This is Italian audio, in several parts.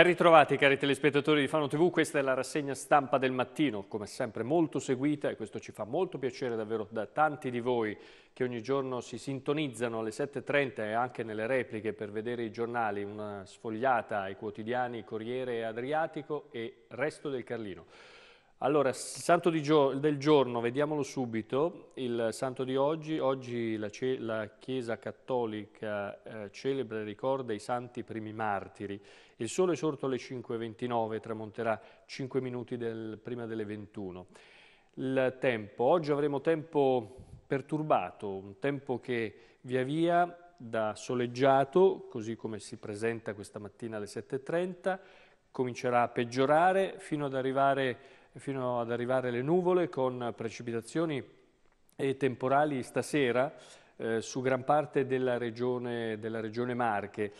Ben ritrovati cari telespettatori di Fano TV, questa è la rassegna stampa del mattino, come sempre molto seguita e questo ci fa molto piacere davvero da tanti di voi che ogni giorno si sintonizzano alle 7.30 e anche nelle repliche per vedere i giornali, una sfogliata ai quotidiani Corriere Adriatico e Resto del Carlino. Allora, il santo gio del giorno, vediamolo subito, il santo di oggi, oggi la, la Chiesa Cattolica eh, celebra e ricorda i santi primi martiri. Il sole è sorto alle 5.29, tramonterà 5 minuti del, prima delle 21. Il tempo, oggi avremo tempo perturbato, un tempo che via via da soleggiato, così come si presenta questa mattina alle 7.30, comincerà a peggiorare fino ad arrivare fino ad arrivare le nuvole con precipitazioni e temporali stasera eh, su gran parte della regione, della regione Marche.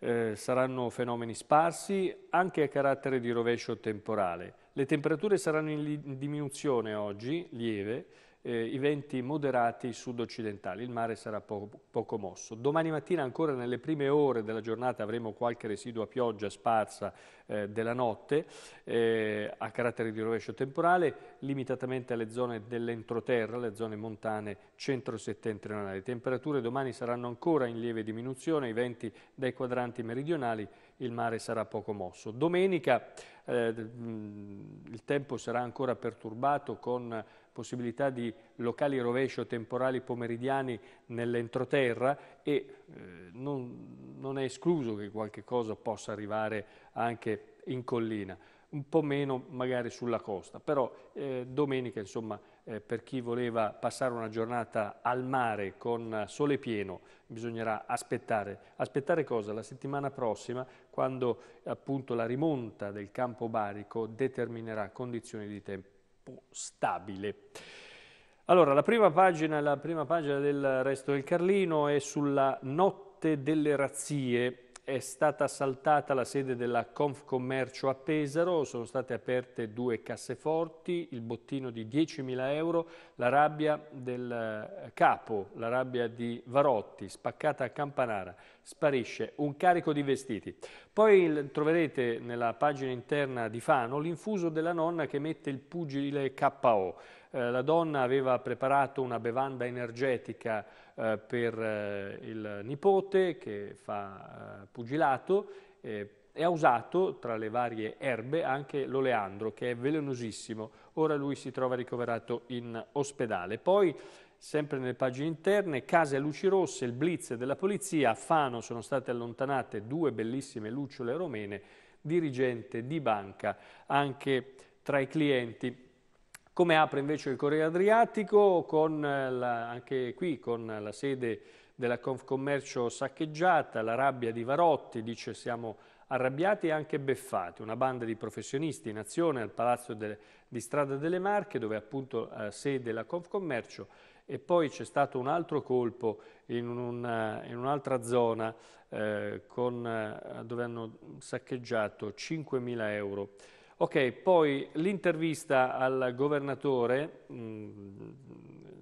Eh, saranno fenomeni sparsi anche a carattere di rovescio temporale. Le temperature saranno in diminuzione oggi, lieve, eh, i venti moderati sud-occidentali, il mare sarà po poco mosso. Domani mattina ancora nelle prime ore della giornata avremo qualche residua pioggia sparsa eh, della notte eh, a carattere di rovescio temporale, limitatamente alle zone dell'entroterra, le zone montane centro-settentrionali. Le temperature domani saranno ancora in lieve diminuzione, i venti dai quadranti meridionali il mare sarà poco mosso. Domenica eh, mm, il tempo sarà ancora perturbato con possibilità di locali rovescio temporali pomeridiani nell'entroterra e eh, non, non è escluso che qualche cosa possa arrivare anche in collina, un po' meno magari sulla costa, però eh, domenica insomma eh, per chi voleva passare una giornata al mare con sole pieno, bisognerà aspettare. Aspettare cosa? La settimana prossima, quando appunto la rimonta del campo barico determinerà condizioni di tempo stabile. Allora, la prima pagina, la prima pagina del Resto del Carlino è sulla notte delle razzie è stata assaltata la sede della Confcommercio a Pesaro, sono state aperte due casseforti, il bottino di 10.000 euro, la rabbia del eh, capo, la rabbia di Varotti, spaccata a Campanara, sparisce un carico di vestiti. Poi troverete nella pagina interna di Fano l'infuso della nonna che mette il pugile KO. Eh, la donna aveva preparato una bevanda energetica eh, per eh, il nipote che fa eh, pugilato eh, e ha usato tra le varie erbe anche l'oleandro che è velenosissimo. Ora lui si trova ricoverato in ospedale. Poi sempre nelle pagine interne, case a luci rosse, il blitz della polizia, a Fano sono state allontanate due bellissime lucciole romene, dirigente di banca anche tra i clienti. Come apre invece il Corriere Adriatico, con eh, la, anche qui con la sede della Confcommercio saccheggiata, la rabbia di Varotti, dice siamo arrabbiati e anche beffati, una banda di professionisti in azione al Palazzo de, di Strada delle Marche, dove appunto ha eh, sede la Confcommercio, e poi c'è stato un altro colpo in, eh, un'altra un zona eh, con, dove hanno saccheggiato 5.000 euro Ok, poi l'intervista al governatore mh, mm,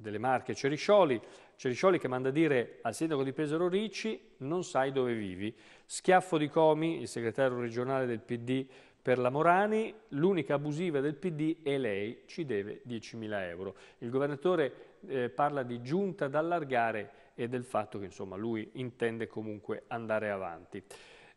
delle Marche Ceriscioli, Ceriscioli che manda a dire al sindaco di Pesaro Ricci non sai dove vivi. Schiaffo di Comi, il segretario regionale del PD per la Morani, l'unica abusiva del PD e lei, ci deve 10.000 euro. Il governatore eh, parla di giunta da allargare e del fatto che insomma, lui intende comunque andare avanti.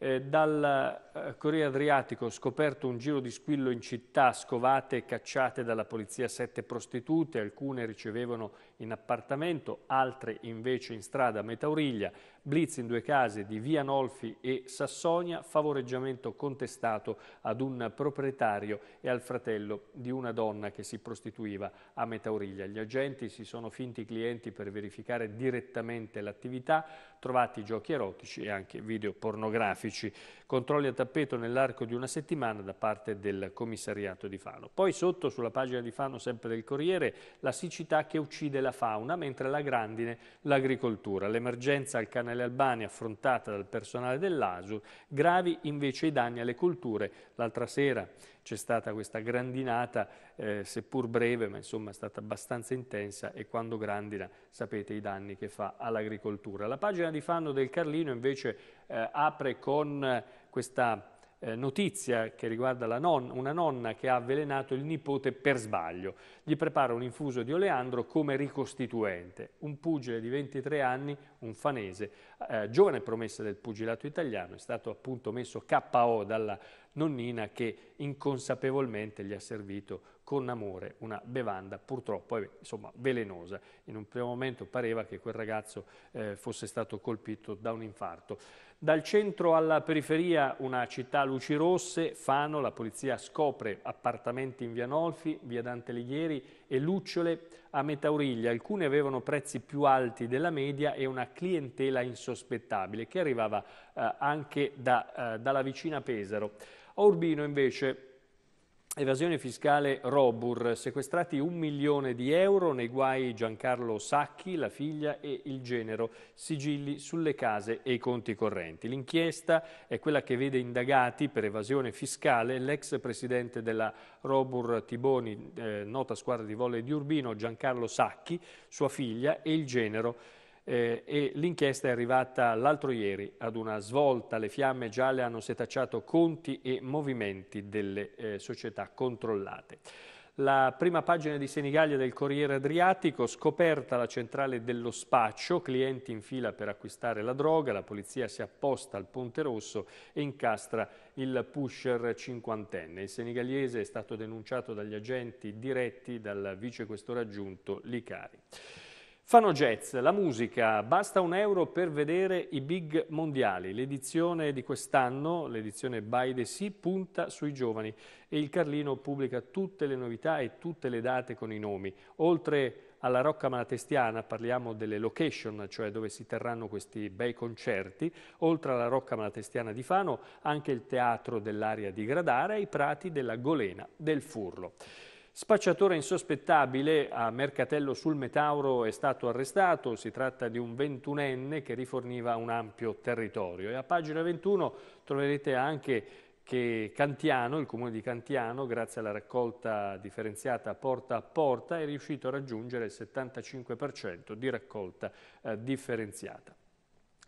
Eh, dal eh, Corriere Adriatico scoperto un giro di squillo in città, scovate e cacciate dalla polizia sette prostitute, alcune ricevevano in appartamento, altre invece in strada a Metauriglia, blitz in due case di Via Nolfi e Sassonia, favoreggiamento contestato ad un proprietario e al fratello di una donna che si prostituiva a Metauriglia. Gli agenti si sono finti clienti per verificare direttamente l'attività, trovati giochi erotici e anche video pornografici traffici, controlli a tappeto nell'arco di una settimana da parte del commissariato di Fano. Poi sotto sulla pagina di Fano sempre del Corriere la siccità che uccide la fauna mentre la grandine l'agricoltura. L'emergenza al canale Albani affrontata dal personale dell'ASU, gravi invece i danni alle culture. L'altra sera c'è stata questa grandinata, eh, seppur breve, ma insomma è stata abbastanza intensa e quando grandina sapete i danni che fa all'agricoltura. La pagina di Fanno del Carlino invece eh, apre con questa eh, notizia che riguarda non, una nonna che ha avvelenato il nipote per sbaglio. Gli prepara un infuso di oleandro come ricostituente. Un pugile di 23 anni, un fanese, eh, giovane promessa del pugilato italiano, è stato appunto messo KO dalla nonnina che inconsapevolmente gli ha servito con amore, una bevanda purtroppo eh, insomma, velenosa. In un primo momento pareva che quel ragazzo eh, fosse stato colpito da un infarto. Dal centro alla periferia una città a luci rosse, Fano, la polizia scopre appartamenti in via Nolfi, via Dante Lighieri e lucciole a Metauriglia. Alcune avevano prezzi più alti della media e una clientela insospettabile che arrivava eh, anche da, eh, dalla vicina Pesaro. A Urbino invece Evasione fiscale Robur, sequestrati un milione di euro nei guai Giancarlo Sacchi, la figlia e il genero, sigilli sulle case e i conti correnti. L'inchiesta è quella che vede indagati per evasione fiscale l'ex presidente della Robur Tiboni, eh, nota squadra di volle di Urbino, Giancarlo Sacchi, sua figlia e il genero eh, e l'inchiesta è arrivata l'altro ieri ad una svolta. Le fiamme gialle hanno setacciato conti e movimenti delle eh, società controllate. La prima pagina di Senigallia del Corriere Adriatico, scoperta la centrale dello spaccio, clienti in fila per acquistare la droga, la polizia si apposta al Ponte Rosso e incastra il pusher cinquantenne. Il senigallese è stato denunciato dagli agenti diretti dal vicequestore aggiunto Licari. Fano jazz, la musica, basta un euro per vedere i big mondiali. L'edizione di quest'anno, l'edizione By the Sea, punta sui giovani e il Carlino pubblica tutte le novità e tutte le date con i nomi. Oltre alla Rocca Malatestiana parliamo delle location, cioè dove si terranno questi bei concerti. Oltre alla Rocca Malatestiana di Fano, anche il Teatro dell'Aria di Gradara e i Prati della Golena del Furlo. Spacciatore insospettabile a Mercatello sul Metauro è stato arrestato, si tratta di un ventunenne che riforniva un ampio territorio. E a pagina 21 troverete anche che Cantiano, il comune di Cantiano, grazie alla raccolta differenziata porta a porta, è riuscito a raggiungere il 75% di raccolta eh, differenziata.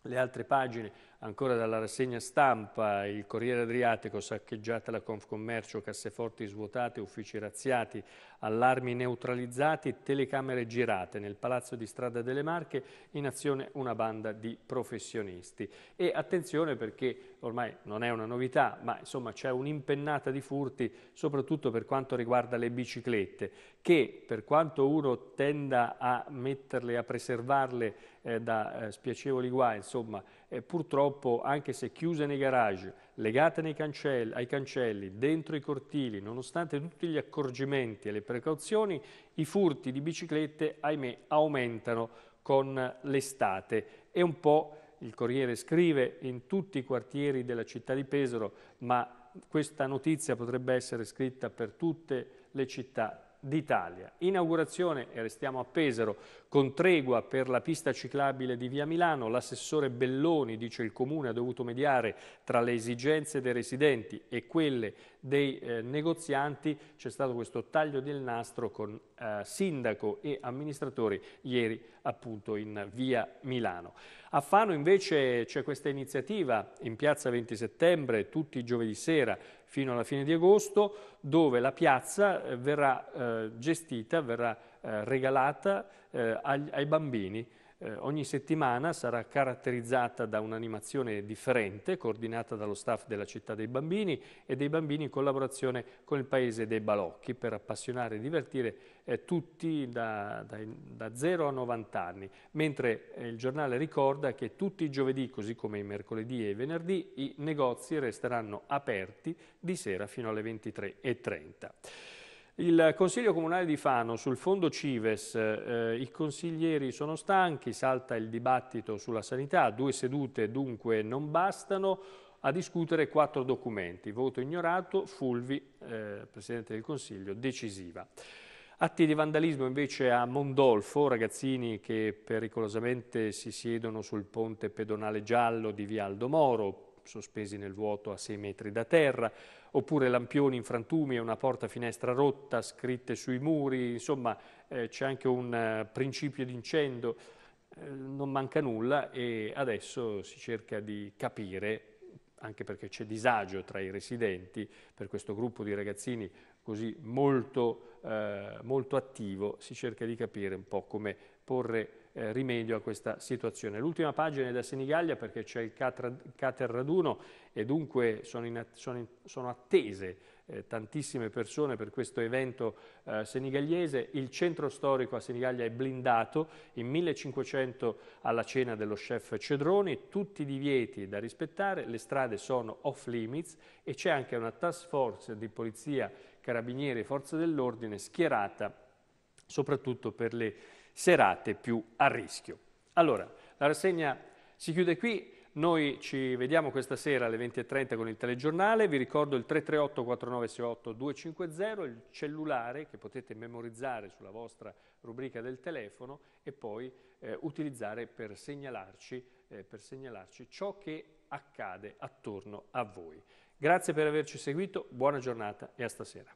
Le altre pagine, ancora dalla rassegna stampa, il Corriere Adriatico, saccheggiata la Confcommercio, casseforti svuotate, uffici razziati, allarmi neutralizzati, telecamere girate. Nel Palazzo di Strada delle Marche in azione una banda di professionisti. E attenzione perché ormai non è una novità, ma insomma c'è un'impennata di furti soprattutto per quanto riguarda le biciclette che per quanto uno tenda a metterle, a preservarle eh, da eh, spiacevoli guai, insomma, eh, purtroppo anche se chiuse nei garage, legate cancelli, ai cancelli, dentro i cortili, nonostante tutti gli accorgimenti e le precauzioni, i furti di biciclette, ahimè, aumentano con l'estate e un po' il Corriere scrive in tutti i quartieri della città di Pesaro, ma questa notizia potrebbe essere scritta per tutte le città d'Italia. Inaugurazione, e restiamo a Pesaro, con tregua per la pista ciclabile di Via Milano, l'assessore Belloni, dice il Comune, ha dovuto mediare tra le esigenze dei residenti e quelle dei eh, negozianti, c'è stato questo taglio del nastro con eh, sindaco e amministratori ieri appunto in via Milano. A Fano invece c'è questa iniziativa in piazza 20 settembre tutti i giovedì sera fino alla fine di agosto dove la piazza eh, verrà eh, gestita, verrà eh, regalata eh, ai, ai bambini eh, ogni settimana sarà caratterizzata da un'animazione differente, coordinata dallo staff della Città dei Bambini e dei bambini in collaborazione con il Paese dei Balocchi per appassionare e divertire eh, tutti da, da, da, 0 a 90 anni, mentre eh, il giornale ricorda che tutti i giovedì, così come i mercoledì e i venerdì, i negozi resteranno aperti di sera fino alle 23.30. Il Consiglio Comunale di Fano sul fondo Cives, eh, i consiglieri sono stanchi, salta il dibattito sulla sanità, due sedute dunque non bastano a discutere quattro documenti. Voto ignorato, Fulvi, eh, Presidente del Consiglio, decisiva. Atti di vandalismo invece a Mondolfo, ragazzini che pericolosamente si siedono sul ponte pedonale giallo di Via Aldo Moro, sospesi nel vuoto a 6 metri da terra, oppure lampioni in frantumi e una porta-finestra rotta scritte sui muri, insomma eh, c'è anche un eh, principio di incendio, eh, non manca nulla e adesso si cerca di capire, anche perché c'è disagio tra i residenti, per questo gruppo di ragazzini così molto, eh, molto attivo, si cerca di capire un po' come porre eh, rimedio a questa situazione. L'ultima pagina è da Senigallia perché c'è il Cater Raduno e dunque sono, in, sono, in, sono attese eh, tantissime persone per questo evento eh, senigallese. Il centro storico a Senigallia è blindato, in 1500 alla cena dello chef Cedroni, tutti i divieti da rispettare, le strade sono off limits e c'è anche una task force di polizia, carabinieri e forze dell'ordine schierata soprattutto per le serate più a rischio. Allora, la rassegna si chiude qui. Noi ci vediamo questa sera alle 20.30 con il telegiornale, vi ricordo il 338 4968 250, il cellulare che potete memorizzare sulla vostra rubrica del telefono e poi eh, utilizzare per segnalarci, eh, per segnalarci ciò che accade attorno a voi. Grazie per averci seguito, buona giornata e a stasera.